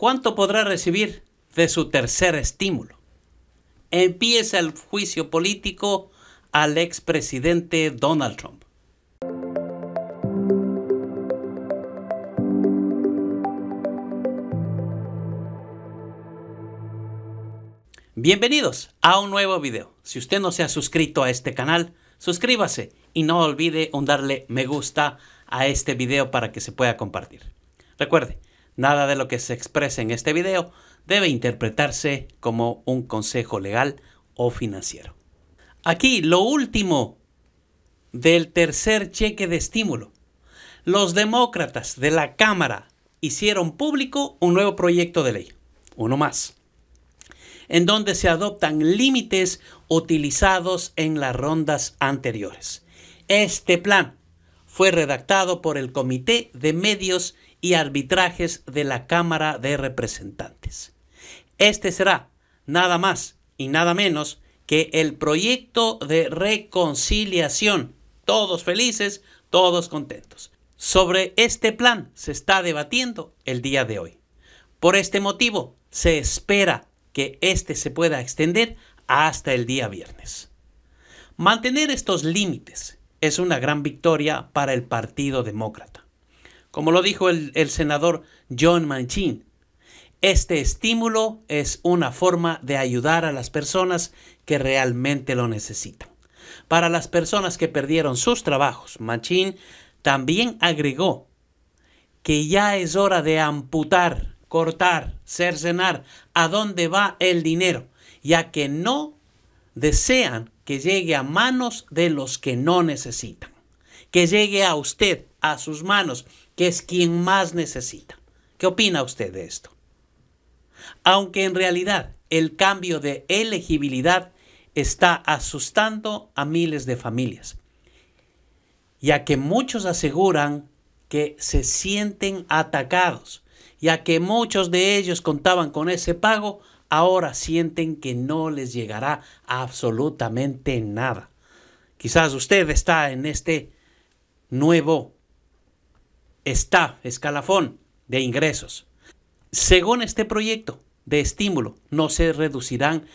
¿Cuánto podrá recibir de su tercer estímulo? Empieza el juicio político al expresidente Donald Trump. Bienvenidos a un nuevo video. Si usted no se ha suscrito a este canal, suscríbase y no olvide un darle me gusta a este video para que se pueda compartir. Recuerde, Nada de lo que se exprese en este video debe interpretarse como un consejo legal o financiero. Aquí lo último del tercer cheque de estímulo. Los demócratas de la Cámara hicieron público un nuevo proyecto de ley, uno más, en donde se adoptan límites utilizados en las rondas anteriores. Este plan fue redactado por el Comité de Medios y arbitrajes de la Cámara de Representantes. Este será nada más y nada menos que el proyecto de reconciliación. Todos felices, todos contentos. Sobre este plan se está debatiendo el día de hoy. Por este motivo, se espera que este se pueda extender hasta el día viernes. Mantener estos límites es una gran victoria para el Partido Demócrata como lo dijo el, senador John Manchin, este estímulo es una forma de ayudar a las personas que realmente lo necesitan. Para las personas que perdieron sus trabajos, Manchin también agregó que ya es hora de amputar, cortar, cercenar a dónde va el dinero, ya que no desean que llegue a manos de los que no necesitan, que llegue a usted, a sus manos, que es quien más necesita. ¿Qué opina usted de esto? Aunque en realidad el cambio de elegibilidad está asustando a miles de familias, ya que muchos aseguran que se sienten atacados, ya que muchos de ellos contaban con ese pago, ahora sienten que no les llegará absolutamente nada. Quizás usted está en este nuevo está escalafón de ingresos. Según este proyecto de estímulo, no se reducirán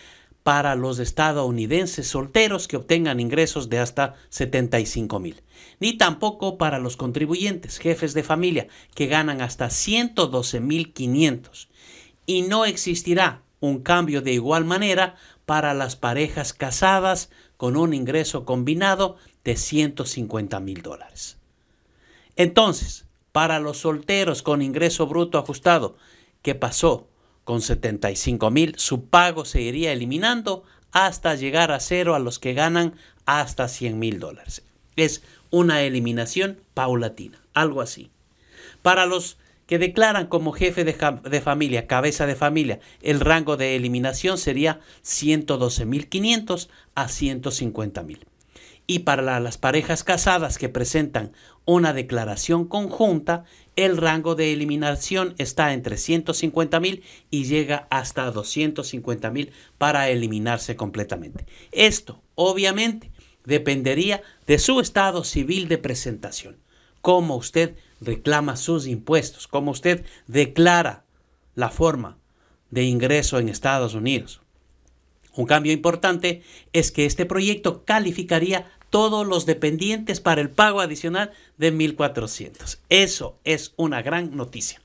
para los estadounidenses solteros que obtengan ingresos de hasta 75 mil, ni tampoco para los contribuyentes, jefes de familia, que ganan hasta 112 mil 500. Y no existirá un cambio de igual manera para las parejas casadas con un ingreso combinado de 150 mil dólares. Entonces, para los solteros con ingreso bruto ajustado. que pasó? Con 75 mil su pago se iría eliminando hasta llegar a cero a los que ganan hasta 100 mil dólares. Es una eliminación paulatina, algo así. Para los que declaran como jefe de, familia, cabeza de familia, el rango de eliminación sería 112.500 a mil y para las parejas casadas que presentan una declaración conjunta, el rango de eliminación está entre 150 mil y llega hasta 250 mil para eliminarse completamente. Esto, obviamente, dependería de su estado civil de presentación, cómo usted reclama sus impuestos, cómo usted declara la forma de ingreso en Estados Unidos. Un cambio importante es que este proyecto calificaría todos los dependientes para el pago adicional de 1.400. Eso es una gran noticia.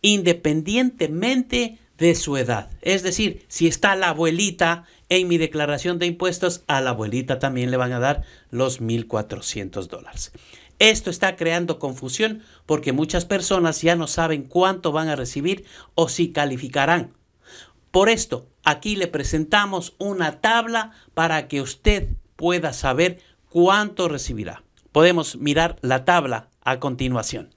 Independientemente de su edad. Es decir, si está la abuelita en mi declaración de impuestos, a la abuelita también le van a dar los 1.400 dólares. Esto está creando confusión porque muchas personas ya no saben cuánto van a recibir o si calificarán. Por esto, Aquí le presentamos una tabla para que usted pueda saber cuánto recibirá. Podemos mirar la tabla a continuación.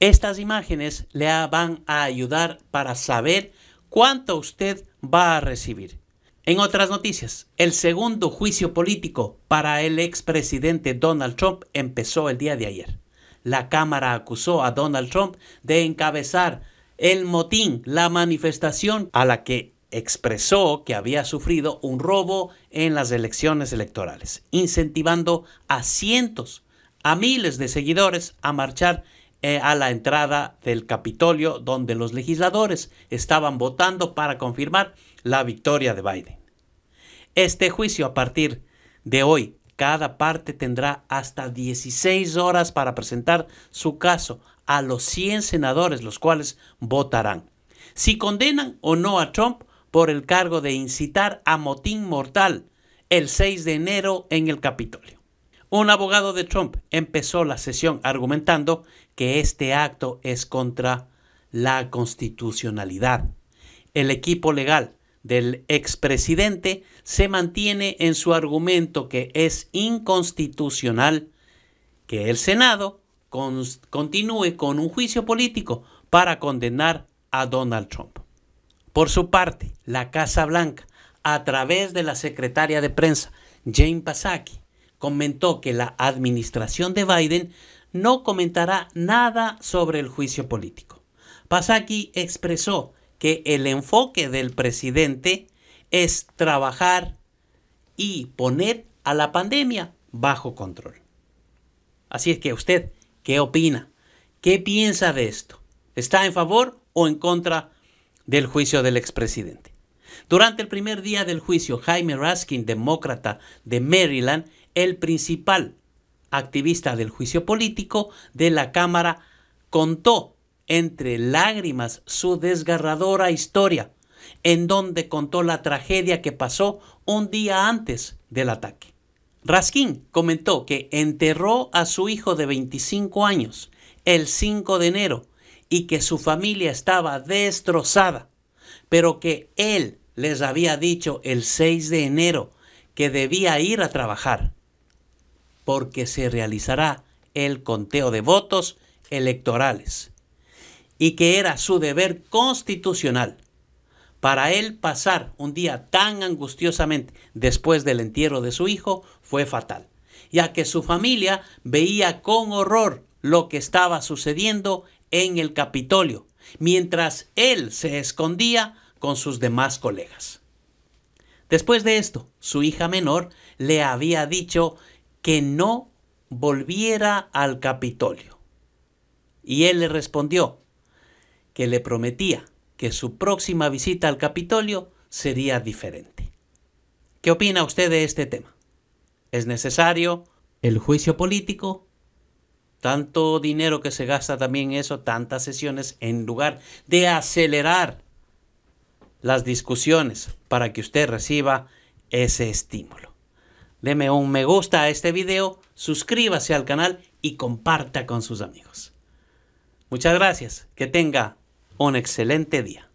Estas imágenes le van a ayudar para saber cuánto usted va a recibir. En otras noticias, el segundo juicio político para el expresidente Donald Trump empezó el día de ayer. La Cámara acusó a Donald Trump de encabezar el motín, la manifestación a la que expresó que había sufrido un robo en las elecciones electorales, incentivando a cientos, a miles de seguidores a marchar eh, a la entrada del Capitolio donde los legisladores estaban votando para confirmar la victoria de Biden. Este juicio a partir de hoy cada parte tendrá hasta 16 horas para presentar su caso a los 100 senadores, los cuales votarán. Si condenan o no a Trump por el cargo de incitar a motín mortal el 6 de enero en el Capitolio. Un abogado de Trump empezó la sesión argumentando que este acto es contra la constitucionalidad. El equipo legal del expresidente se mantiene en su argumento que es inconstitucional que el Senado continúe con un juicio político para condenar a Donald Trump. Por su parte, la Casa Blanca, a través de la secretaria de prensa, Jane pasaki comentó que la administración de Biden no comentará nada sobre el juicio político. Pasaki expresó que el enfoque del presidente es trabajar y poner a la pandemia bajo control. Así es que usted, ¿qué opina? ¿Qué piensa de esto? ¿Está en favor o en contra del juicio del expresidente? Durante el primer día del juicio, Jaime Raskin, demócrata de Maryland, el principal activista del juicio político de la Cámara, contó entre lágrimas su desgarradora historia, en donde contó la tragedia que pasó un día antes del ataque. Raskin comentó que enterró a su hijo de 25 años el 5 de enero y que su familia estaba destrozada, pero que él les había dicho el 6 de enero que debía ir a trabajar, porque se realizará el conteo de votos electorales y que era su deber constitucional para él pasar un día tan angustiosamente después del entierro de su hijo fue fatal, ya que su familia veía con horror lo que estaba sucediendo en el Capitolio, mientras él se escondía con sus demás colegas. Después de esto, su hija menor le había dicho que no volviera al Capitolio. Y él le respondió, que le prometía que su próxima visita al Capitolio sería diferente. ¿Qué opina usted de este tema? ¿Es necesario el juicio político? Tanto dinero que se gasta también eso, tantas sesiones, en lugar de acelerar las discusiones para que usted reciba ese estímulo. Deme un me gusta a este video, suscríbase al canal y comparta con sus amigos. Muchas gracias, que tenga un excelente día.